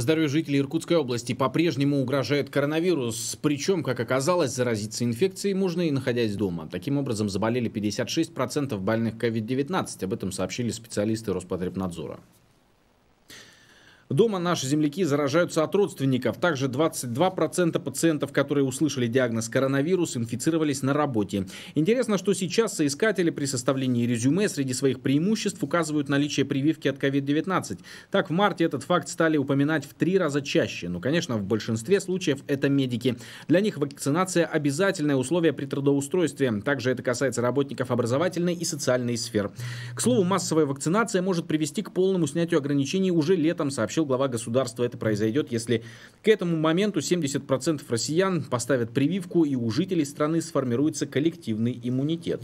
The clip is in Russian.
Здоровью жителей Иркутской области по-прежнему угрожает коронавирус, причем, как оказалось, заразиться инфекцией можно и находясь дома. Таким образом, заболели 56% больных COVID-19, об этом сообщили специалисты Роспотребнадзора. Дома наши земляки заражаются от родственников. Также 22% пациентов, которые услышали диагноз коронавирус, инфицировались на работе. Интересно, что сейчас соискатели при составлении резюме среди своих преимуществ указывают наличие прививки от COVID-19. Так, в марте этот факт стали упоминать в три раза чаще. Но, конечно, в большинстве случаев это медики. Для них вакцинация – обязательное условие при трудоустройстве. Также это касается работников образовательной и социальной сфер. К слову, массовая вакцинация может привести к полному снятию ограничений уже летом, сообщил глава государства. Это произойдет, если к этому моменту 70% россиян поставят прививку и у жителей страны сформируется коллективный иммунитет.